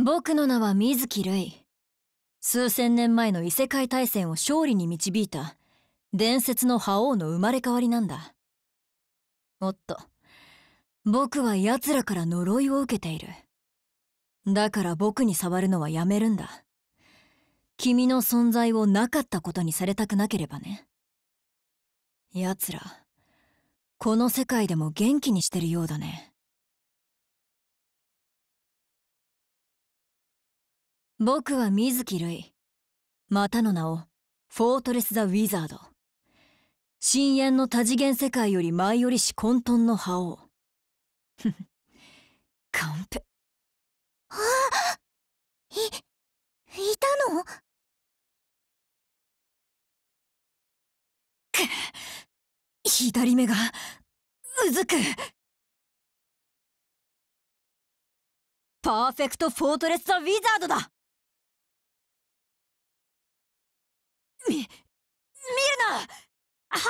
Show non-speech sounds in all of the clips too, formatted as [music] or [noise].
僕の名は水木類数千年前の異世界大戦を勝利に導いた伝説の覇王の生まれ変わりなんだおっと僕は奴らから呪いを受けているだから僕に触るのはやめるんだ君の存在をなかったことにされたくなければね奴らこの世界でも元気にしてるようだね僕は水木類またの名をフォートレス・ザ・ウィザード深淵の多次元世界より舞よりし混沌の覇王カンペあいいたのく左目がうずくパーフェクト・フォートレス・ザ・ウィザード [laughs] だみ見るな入り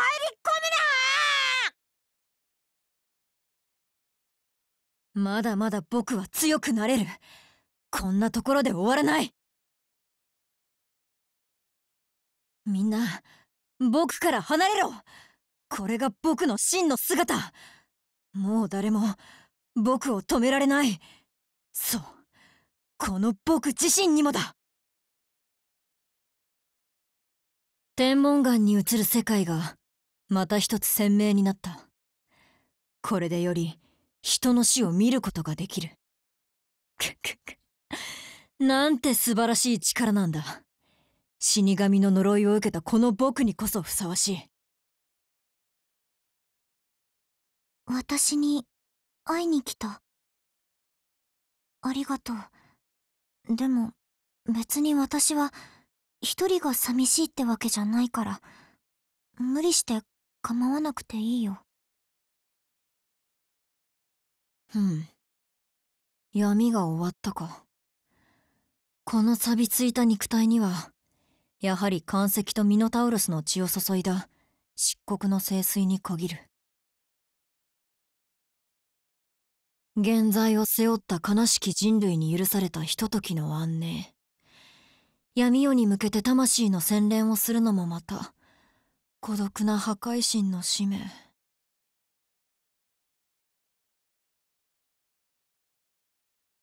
込むなまだまだ僕は強くなれるこんなところで終わらないみんな僕から離れろこれが僕の真の姿もう誰も僕を止められないそうこの僕自身にもだ天文岩に映る世界がまた一つ鮮明になったこれでより人の死を見ることができるくくくなんて素晴らしい力なんだ死神の呪いを受けたこの僕にこそふさわしい私に会いに来たありがとうでも別に私は一人が寂しいってわけじゃないから無理して構わなくていいようん闇が終わったかこの錆びついた肉体にはやはり岩石とミノタウロスの血を注いだ漆黒の聖水に限る現在を背負った悲しき人類に許されたひとときの安寧闇夜に向けて魂の洗練をするのもまた孤独な破壊神の使命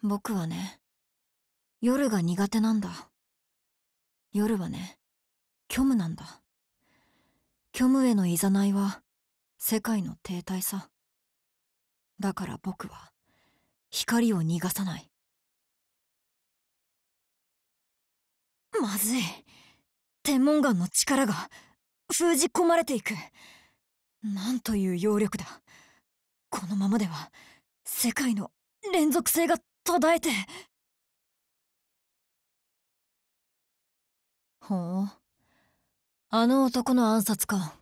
僕はね夜が苦手なんだ夜はね虚無なんだ虚無へのいざないは世界の停滞さだから僕は光を逃がさないまずい天文岩の力が封じ込まれていくなんという揚力だこのままでは世界の連続性が途絶えてほうあの男の暗殺か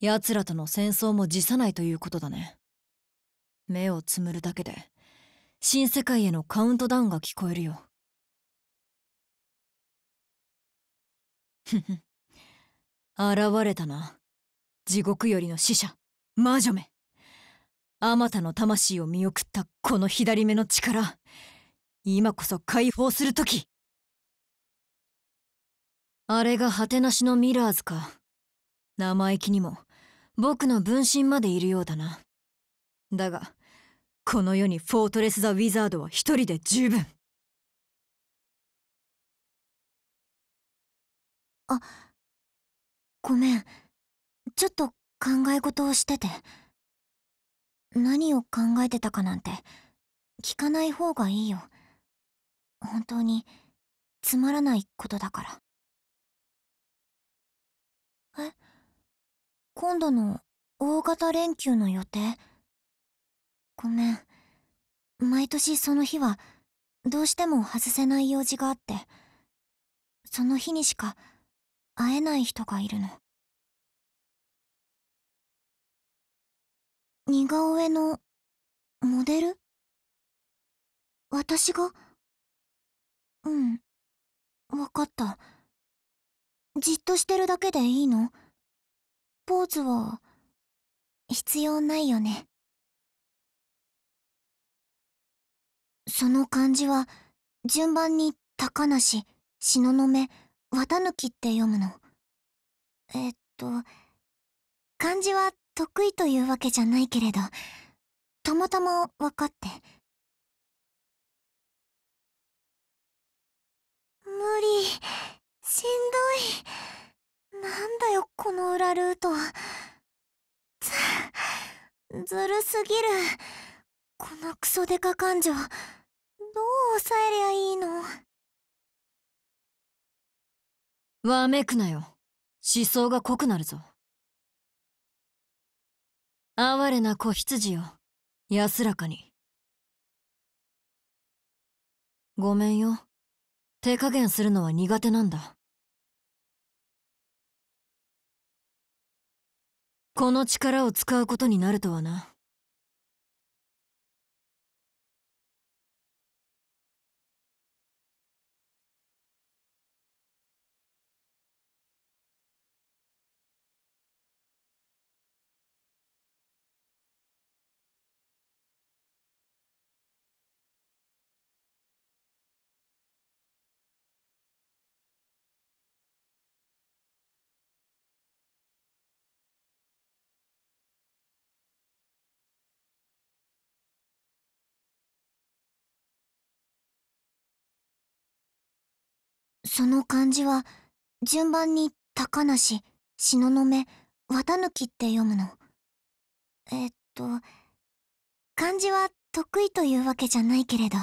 奴らとの戦争も辞さないということだね目をつむるだけで新世界へのカウントダウンが聞こえるよ現れたな地獄よりの死者魔女めあまたの魂を見送ったこの左目の力今こそ解放する時あれが果てなしのミラーズか生意気にも僕の分身までいるようだなだがこの世にフォートレス・ザ・ウィザードは一人で十分あごめんちょっと考え事をしてて何を考えてたかなんて聞かない方がいいよ本当につまらないことだからえ今度の大型連休の予定ごめん毎年その日はどうしても外せない用事があってその日にしか会えない人がいるの似顔絵のモデル私がうん分かったじっとしてるだけでいいのポーズは必要ないよねその漢字は順番に高梨東雲綿貫って読むの。えっと、漢字は得意というわけじゃないけれど、たまたま分かって。無理、しんどい。なんだよ、この裏ルート。ず、ずるすぎる。このクソデカ感情、どう抑えりゃいいのわめくなよ。思想が濃くなるぞ。哀れな子羊よ。安らかに。ごめんよ。手加減するのは苦手なんだ。この力を使うことになるとはな。その漢字は順番に高梨東雲綿貫って読むのえっと漢字は得意というわけじゃないけれど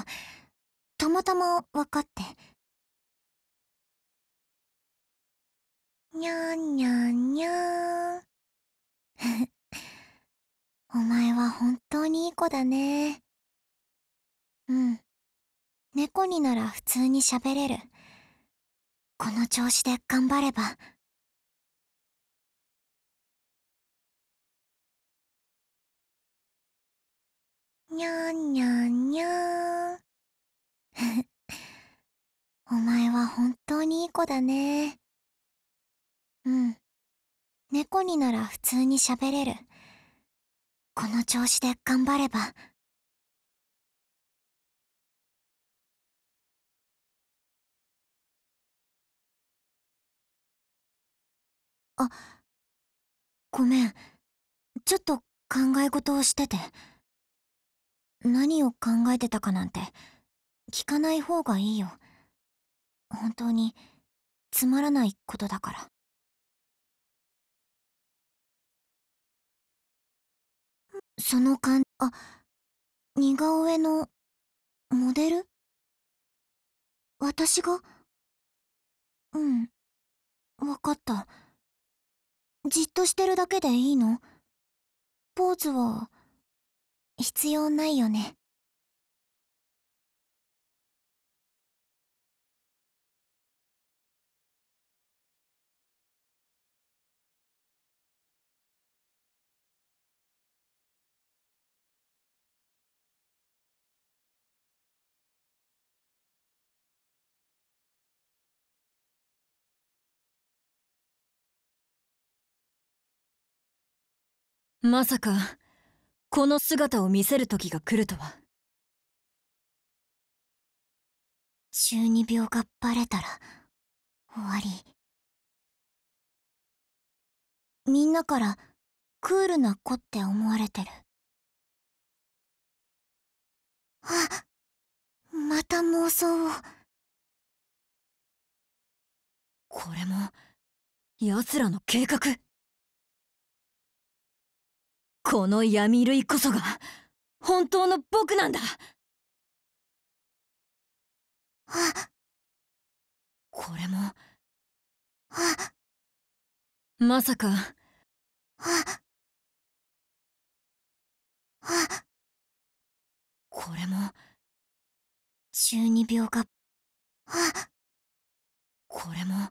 たまたま分かってにゃんにゃんにゃん [laughs] お前は本当にいい子だねうん猫になら普通に喋れる。この調子で頑張ればにゃんにゃんにゃん [laughs] お前は本当にいい子だねうん猫になら普通に喋れるこの調子で頑張れば。あごめんちょっと考え事をしてて何を考えてたかなんて聞かない方がいいよ本当につまらないことだからその感あ似顔絵のモデル私がうん分かった。じっとしてるだけでいいのポーズは必要ないよねまさかこの姿を見せる時が来るとは中二病がバレたら終わりみんなからクールな子って思われてるあまた妄想をこれも奴らの計画この闇類こそが本当の僕なんだこれもまさかこれも中二病かこれも。